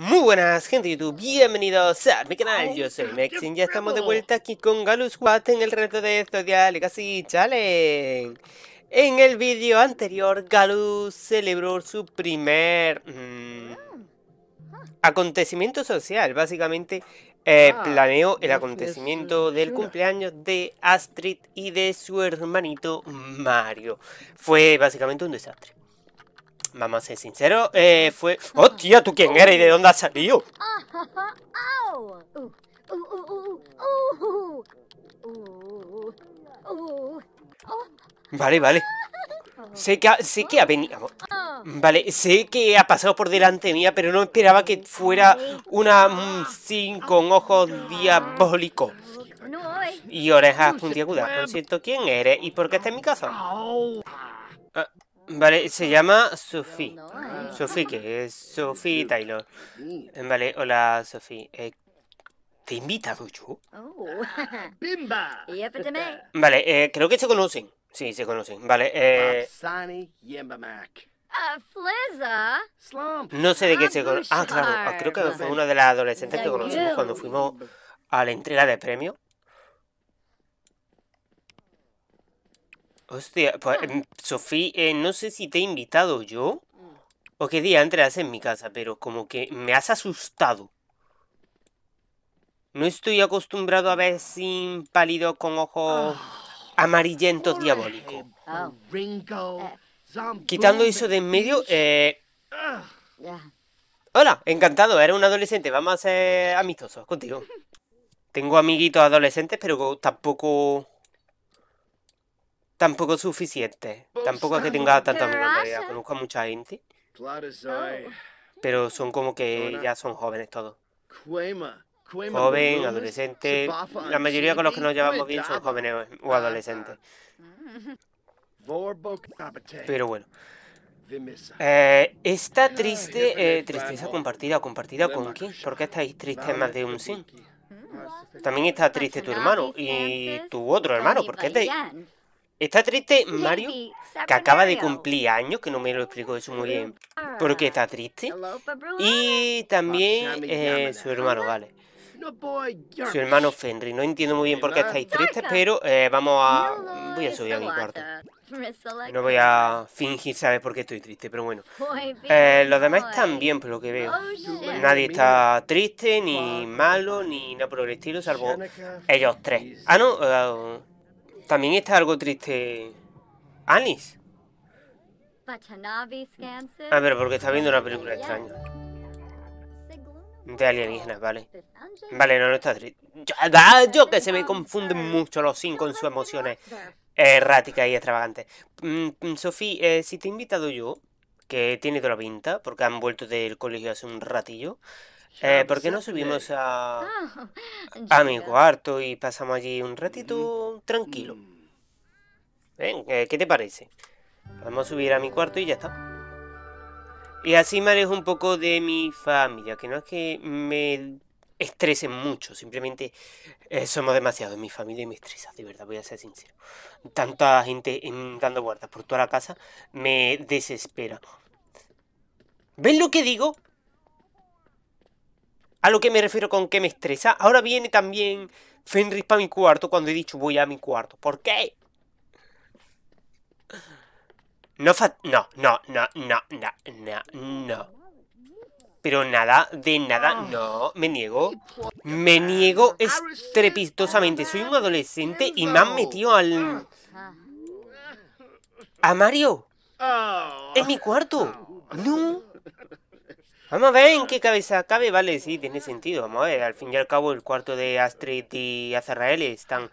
Muy buenas gente de YouTube, bienvenidos a mi canal, yo soy Mexin, ya estamos de vuelta aquí con Galus Watt en el reto de Zodiac Legacy Challenge En el vídeo anterior, Galus celebró su primer mm, ah. acontecimiento social, básicamente eh, ah, planeó el acontecimiento del cumpleaños de Astrid y de su hermanito Mario Fue básicamente un desastre Vamos a ser sinceros, eh, fue... ¡Oh, tío! ¿Tú quién eres y de dónde has salido? Vale, vale. Sé que, ha, sé que ha venido... Vale, sé que ha pasado por delante mía, pero no esperaba que fuera una mm, sin con ojos diabólicos. Y orejas puntiagudas. Por cierto, ¿quién eres? ¿Y por qué estás en mi casa? Vale, se llama Sophie. Sophie, que es Sophie Taylor. Vale, hola Sophie. Eh, ¿Te he invitado yo? ¡Bimba! Vale, eh, creo que se conocen. Sí, se conocen. Vale, eh... Ah, no sé de qué se conocen. Ah, claro. Ah, creo que fue una de las adolescentes que conocimos cuando fuimos a la entrega de premio. Hostia, pues, ah. em, Sofía, eh, no sé si te he invitado yo mm. o qué día entras en mi casa, pero como que me has asustado. No estoy acostumbrado a ver sin pálido con ojos ah. amarillentos diabólicos. Eh, ah. eh. Quitando eso de en medio, eh... Hola, encantado, eres un adolescente, vamos a ser amistosos contigo. Tengo amiguitos adolescentes, pero tampoco Tampoco es suficiente. Pues tampoco es que tenga tanta memoria. Conozco a mucha gente. Oh. Pero son como que ya son jóvenes todos. Joven, adolescente. La mayoría con los que nos llevamos bien son jóvenes o ah, adolescentes. Ah. Pero bueno. Eh, ¿Esta triste, eh, tristeza compartida compartida con quién? ¿Por qué estáis tristes más de un sí? Mm. Ah, También está triste tu hermano y tu otro hermano. Porque qué de... Está triste Mario, que acaba de cumplir años, que no me lo explico eso muy bien, ah. porque está triste. Y también eh, su hermano, vale. Su hermano Fenry. No entiendo muy bien por qué estáis tristes, pero eh, vamos a... Voy a subir a mi cuarto. No voy a fingir saber por qué estoy triste, pero bueno. Eh, los demás están bien, por lo que veo. Oh, Nadie está triste, ni malo, ni nada por el estilo, salvo ellos tres. Ah, no... También está algo triste Alice. A ver, ah, porque está viendo una película extraña. De alienígenas, vale. Vale, no, no está triste. Yo, yo que se me confunden mucho los cinco con sus emociones erráticas y extravagantes. Mm, Sofía, eh, si te he invitado yo, que tiene toda la pinta, porque han vuelto del colegio hace un ratillo. Eh, ¿Por qué no subimos a, ah, mi cuarto y pasamos allí un ratito mm. tranquilo? Mm. Eh, ¿Qué te parece? Vamos a subir a mi cuarto y ya está. Y así me alejo un poco de mi familia, que no es que me estresen mucho, simplemente eh, somos demasiados mi familia y me estresa, de verdad, voy a ser sincero. Tanta gente dando vueltas por toda la casa me desespera. ¿Ven lo que digo? A lo que me refiero con que me estresa. Ahora viene también Fenris para mi cuarto cuando he dicho voy a mi cuarto. ¿Por qué? No, no, no, no, no, no, no, Pero nada, de nada, no, me niego. Me niego estrepitosamente. Soy un adolescente y me han metido al... A Mario. Ah. En mi cuarto. No. Vamos a ver en qué cabeza cabe, vale, sí, tiene sentido. Vamos a ver, al fin y al cabo el cuarto de Astrid y Azrael están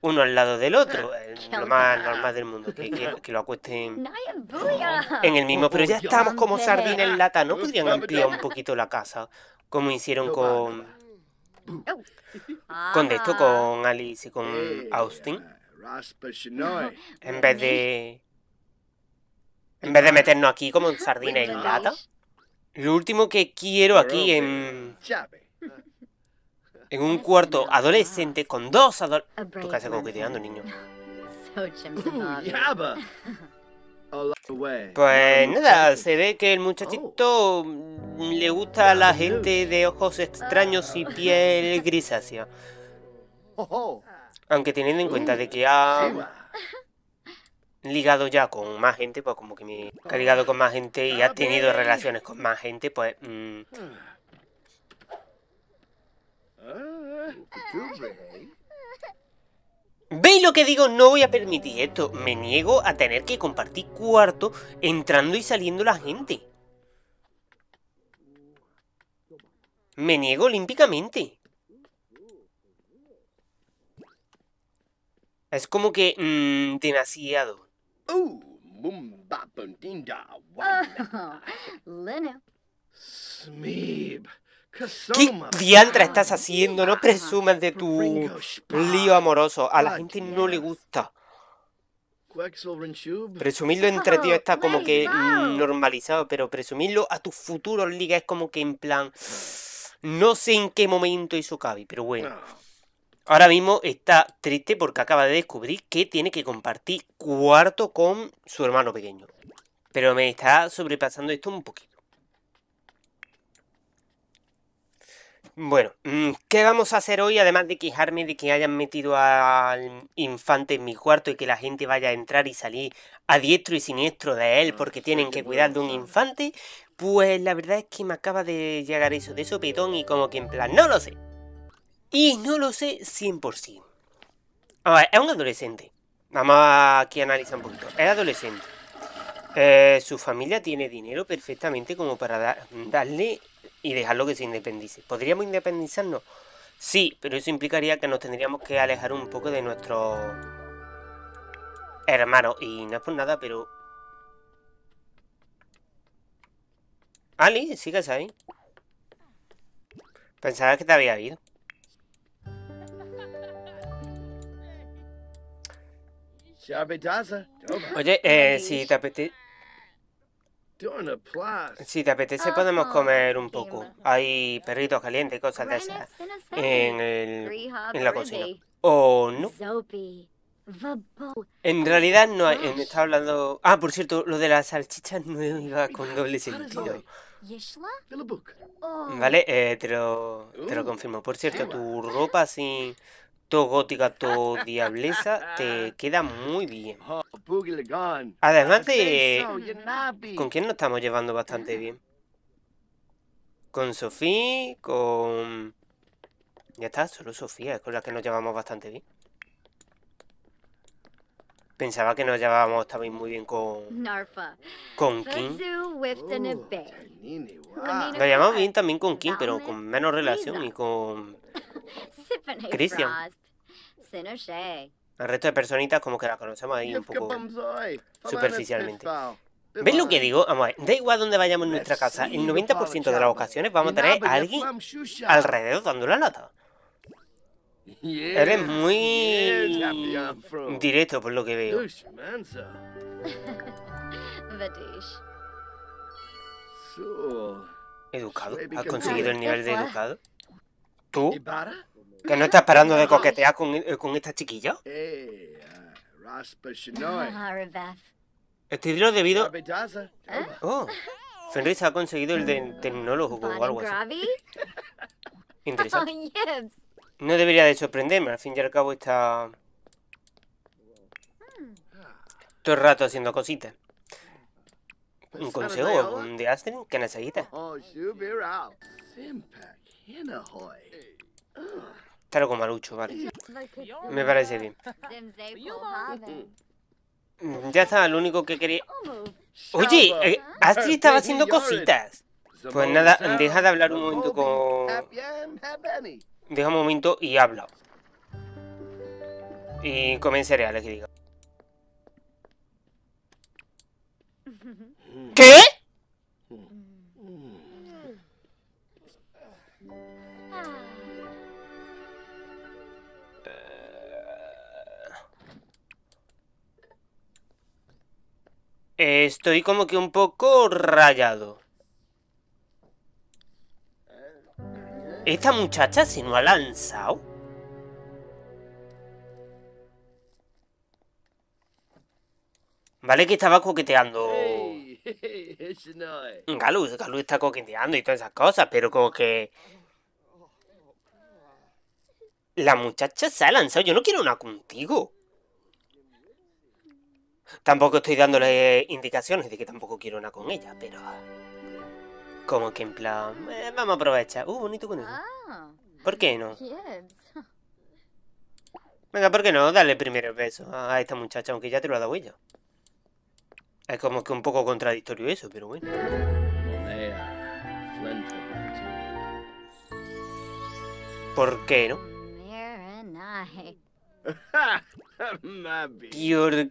uno al lado del otro. Ah, eh, lo más normal del mundo, que, lo acuesten en el mismo. Pero ya estamos como sardina en lata, ¿no? Podrían ampliar un poquito la casa, como hicieron con... Con esto, ah. con Alice y con eh, Austin. Eh, en vez de... En vez de meternos aquí como sardina en lata. Lo último que quiero aquí en... En un cuarto adolescente con dos adolescentes... Tu casa niño. Pues nada, se ve que el muchachito oh. le gusta a la gente de ojos extraños y piel grisácea. Oh, oh. Aunque teniendo en cuenta de que ha ligado ya con más gente, pues como que me ha ligado con más gente y ha ah, tenido relaciones con más gente, pues... Mm. ¿Veis lo que digo? No voy a permitir esto. Me niego a tener que compartir cuarto entrando y saliendo la gente. Me niego olímpicamente. Es como que... Mmm, demasiado. Oh, Smeeb. ¿Qué diantra estás haciendo? No presumas de tu lío amoroso. A la gente no le gusta. Presumirlo entre tíos está oh, como que normalizado, pero presumirlo a tus futuros ligas es como que en plan... No sé en qué momento hizo Cavi, pero bueno. Ah ahora mismo está triste porque acaba de descubrir que tiene que compartir cuarto con su hermano pequeño. Pero me está sobrepasando esto un poquito. Bueno, mm, ¿qué vamos a hacer hoy? Además de quejarme de que hayan metido al infante en mi cuarto y que la gente vaya a entrar y salir a diestro y siniestro de él porque tienen que cuidar de un infante, pues la verdad es que me acaba de llegar eso de sopetón y como que en plan, no lo sé. Y no lo sé 100%. A ver, es un adolescente. Vamos aquí a analizar un poquito. Es adolescente. Eh, su familia tiene dinero perfectamente como para darle y dejarlo que se independice. ¿Podríamos independizarnos? Sí, pero eso implicaría que nos tendríamos que alejar un poco de nuestro Hermano. Y no es por nada, pero... Ali, sigas ahí. Pensaba que te había ido. Oye, si te apetece... Eh, si te apetece podemos ah, comer un poco. Hay perritos calientes y cosas de esas en, el, en la cocina. ¿O no? En realidad no hay... Estaba hablando... Ah, por cierto, lo de las salchichas no iba con doble sentido. Oh. Vale, eh, te, lo, te lo confirmo. Por cierto, tu ropa sin, todo gótica, tu diableza te queda muy bien. Además de... ¿Con quién nos estamos llevando bastante bien? Con Sofía, con... Ya está, solo Sofía es con la que nos llevamos bastante bien. Pensaba que nos llevábamos también muy bien con... Con Kim. Oh, nos llevamos bien también con Kim, pero con menos relación y con... Cristian. El resto de personitas como que la conocemos ahí un poco superficialmente. ¿Ves lo que digo? Vamos a ver, da igual donde vayamos en nuestra casa, el 90% de las ocasiones vamos a tener a alguien alrededor dando la lata. Eres muy directo por lo que veo. ¿Educado? ¿Has conseguido el nivel de educado? ¿Tú? ¿Que no estás parando de coquetear con, eh, con esta chiquilla? Estilo debido... ¿Eh? Oh, Fenris ha conseguido el de tecnólogo o algo así. Interesante. Oh, no debería de sorprenderme, al fin y al cabo está... Todo el rato haciendo cositas. Un consejo de Astrid que necesita. Oh, Tal con Marucho, vale. Me parece bien. Mm, ya estaba lo único que quería... Oye, eh, estaba haciendo cositas. Pues nada, deja de hablar un momento con... Deja un momento y habla. Y comenzaré a que diga. ¿Qué? estoy como que un poco rayado. Esta muchacha se no ha lanzado. Vale que estaba coqueteando. Galus, mm, Galus está coqueteando y todas esas cosas, pero como que... La muchacha se ha lanzado. Yo no quiero una contigo. Tampoco estoy dándole indicaciones de que tampoco quiero una con ella, pero... Como que en plan... Eh, vamos a aprovechar. Uh, bonito con ella. Ah. ¿Por qué no? Venga, ¿por qué no? Dale primero el beso a esta muchacha, aunque ya te lo ha dado ella. Es como que un poco contradictorio eso, pero bueno. ¿Por qué no? ¿Por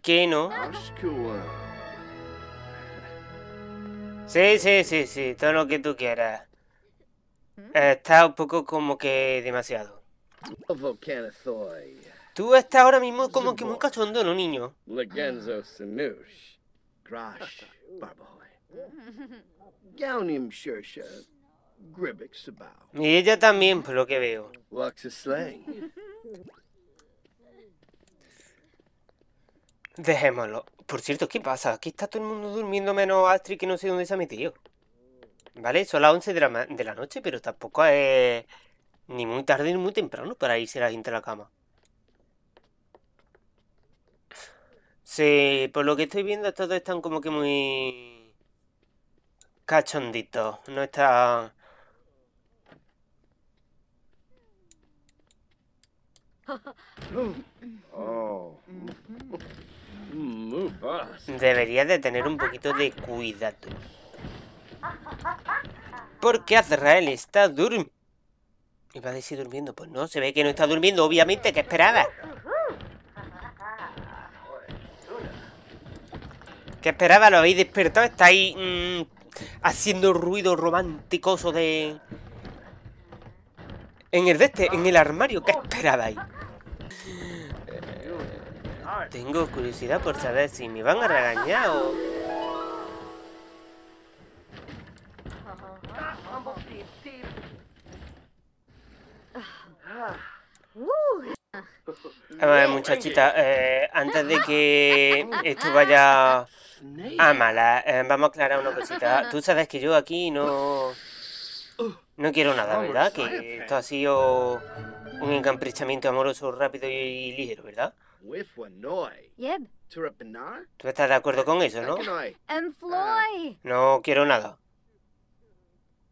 qué no? Sí, sí, sí, sí, todo lo que tú quieras. ¿Mm? Eh, está un poco como que demasiado. Tú estás ahora mismo como que muy cachondo, ¿no, niño? Y ella también, por lo que veo. Dejémoslo. Por cierto, ¿qué pasa? Aquí está todo el mundo durmiendo menos Astrid, que no sé dónde se ha metido. ¿Vale? Son las 11 de la, de la noche, pero tampoco es ni muy tarde ni muy temprano para irse la gente a la cama. Sí, por lo que estoy viendo, todos están como que muy cachonditos. No está Deberías de tener un poquito de cuidado. Porque Azrael está durmiendo. va a decir durmiendo. Pues no, se ve que no está durmiendo, obviamente. ¿Qué esperaba? ¿Qué esperaba? ¿Lo habéis despertado? Está ahí mm, haciendo ruido romántico de... En el de este, en el armario. ¿Qué ahí? Tengo curiosidad por saber si me van a regañar o... A ver, muchachita, eh, antes de que esto vaya a mala, eh, vamos a aclarar una cosita. Tú sabes que yo aquí no... No quiero nada, ¿verdad? Que esto ha sido un encamprichamiento amoroso rápido y ligero, ¿verdad? Tú estás de acuerdo con eso, ¿no? Ah. No quiero nada.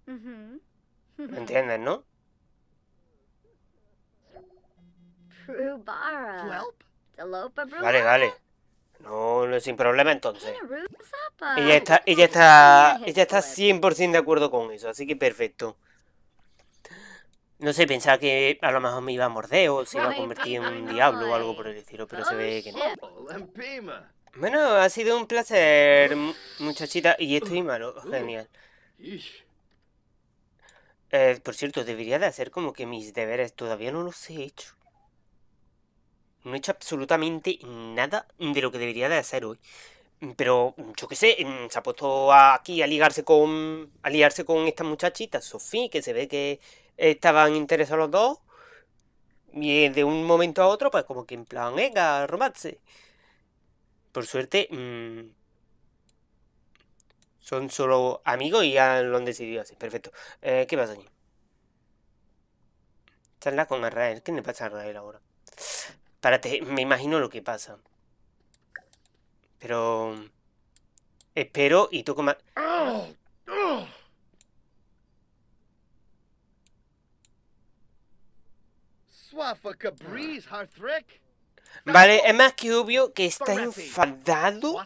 Mm-hmm. ¿Me entiendes, no? Vale, vale. No, no sin problema entonces. ya está, ya está, ella está 100% de acuerdo con eso, así que perfecto. No sé, pensaba que a lo mejor me iba a morder o se iba a convertir en un diablo o algo por el estilo, pero se oh, ve que no. Oh, bueno, ha sido un placer, muchachita. Y estoy uh, malo, uh. genial. Eh, por cierto, debería de hacer como que mis deberes todavía no los he hecho. No he hecho absolutamente nada de lo que debería de hacer hoy. Pero, yo qué sé, mm, se ha puesto aquí a ligarse con. a con esta muchachita, Sofía, que se ve que estaban interesados los dos. Y de un momento a otro, pues como que en plan, venga, romance. Por suerte, mm, son solo amigos y ya lo han decidido así. Perfecto. Eh, ¿Qué pasa aquí? Charla con Arrael. ¿Qué le pasa a Arrael ahora? Párate, me imagino lo que pasa. Pero... Mm, espero y toco más... Vale, es más que obvio que está enfadado.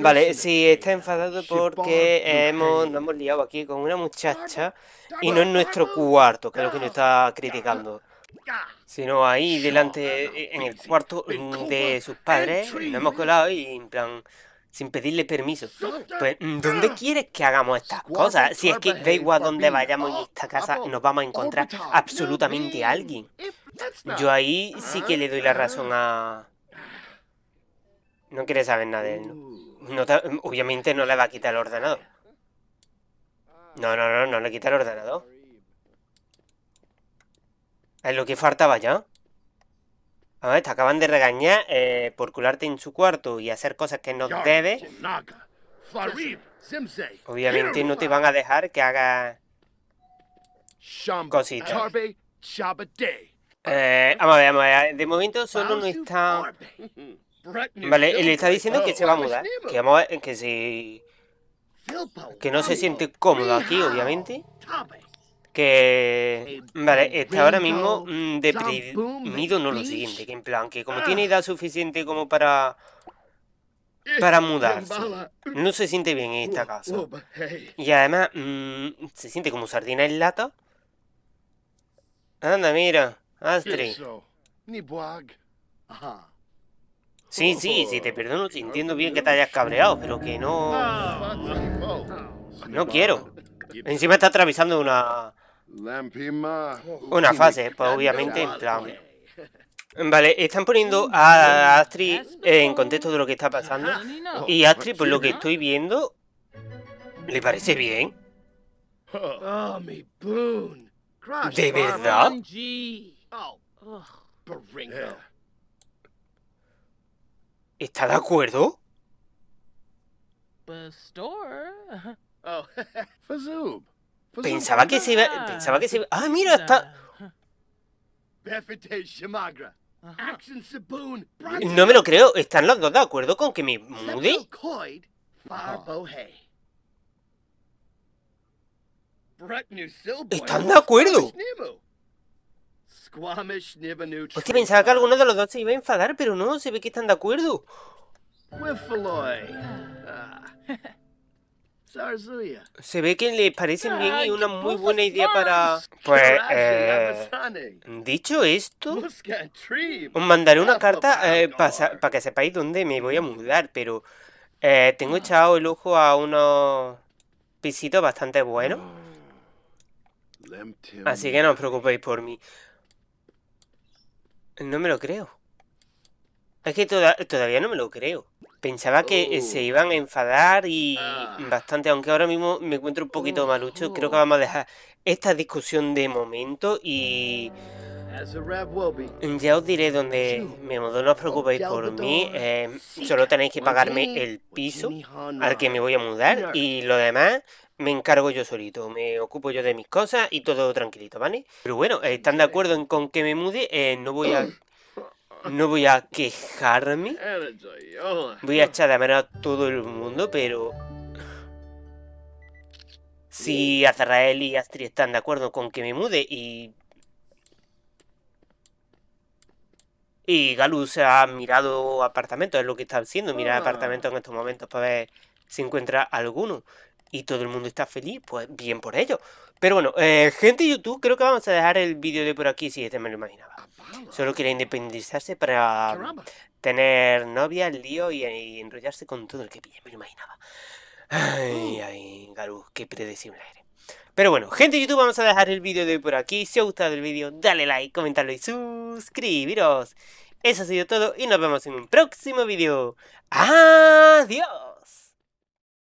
Vale, sí, está enfadado porque eh, hemos, nos hemos liado aquí con una muchacha y no en nuestro cuarto, que es lo que nos está criticando. Sino ahí delante, eh, en el cuarto de sus padres, nos hemos colado y en plan sin pedirle permiso. Pues, mm, ¿dónde ah. quieres que hagamos estas cosas? Si es que da igual dónde vayamos en esta ah, casa, nos vamos a encontrar absolutamente a alguien. Eh, Yo ahí sí que le doy la ah. razón a... No quiere saber nada de él, Obviamente no le va a quitar el ordenador. No, no, no, no le quita el ordenador. Es lo que faltaba ya a ver, te acaban de regañar eh, por cularte en su cuarto y hacer cosas que no debes. Obviamente no te van a dejar que haga cositas. Eh, a ver, vamos a ver. De momento solo no está... Vale, él le está diciendo que se va a oh, mudar. Que, vamos que, que no se siente cómodo aquí, obviamente que vale, está ahora mismo mm, deprimido, no lo siguiente, que en plan, que como ah. tiene edad suficiente como para para mudarse, no se siente bien en esta casa. Y además, mm, se siente como sardina en lata. Anda, mira, Astrid. Sí, sí, oh, sí, te oh, perdono, oh, entiendo bien que te hayas cabreado, pero que no... Ah, no quiero. Encima está atravesando una una fase, pues obviamente, en Vale, están poniendo a Astrid en contexto de lo que está pasando. Y Astrid, por lo que estoy viendo, le parece bien. Ah, ¿De verdad? Oh, ¿Está de acuerdo? Pues, Pues pensaba, que se iba, pensaba que se iba. ¡Ah, mira! Está. No me lo creo, están los dos de acuerdo con que me mude. Ah. Están de acuerdo. Hostia, pensaba que alguno de los dos se iba a enfadar, pero no, se ve que están de acuerdo. Se ve que le parecen bien y una muy buena idea para... Pues, eh, dicho esto, os mandaré una carta para eh, que sepáis dónde me voy a mudar, pero eh, tengo echado el ojo a unos pisitos bastante buenos. Oh, Así que no os preocupéis por mí. No me lo creo. Es que todavía no me lo creo. Pensaba que eh, se oh. iban a enfadar y ah. bastante, aunque ahora mismo me encuentro un poquito oh, malucho. Creo que oh. vamos a dejar esta discusión de momento y... Ya os diré dónde me mudó no os preocupéis por mí. Eh, solo tenéis que pagarme el piso al que me voy a mudar y lo demás me encargo yo solito. Me ocupo yo de mis cosas y todo tranquilito, ¿vale? Pero bueno, eh, ¿están de acuerdo en con que me mude? no voy a no voy a quejarme. Voy a echar de menos a todo el mundo, pero... Si Azrael y Astri están de acuerdo con que me mude y... Y Galus ha mirado apartamentos, es lo que está haciendo, mirar ah. apartamentos en estos momentos para ver si encuentra alguno. Y todo el mundo está feliz, pues bien por ello. Pero bueno, eh, gente de YouTube, creo que vamos a dejar el vídeo de por aquí si este me lo imaginaba. Solo quería independizarse para tener novia, el lío eh, y, enrollarse con todo el que pille, me lo imaginaba. Ay, mm. ay, Garú, qué predecible eres. Pero bueno, gente de YouTube, vamos a dejar el vídeo de hoy por aquí. Si os ha gustado el vídeo, dale like, comentarlo y suscribiros. Eso ha sido todo y nos vemos en un próximo vídeo. ¡Adiós!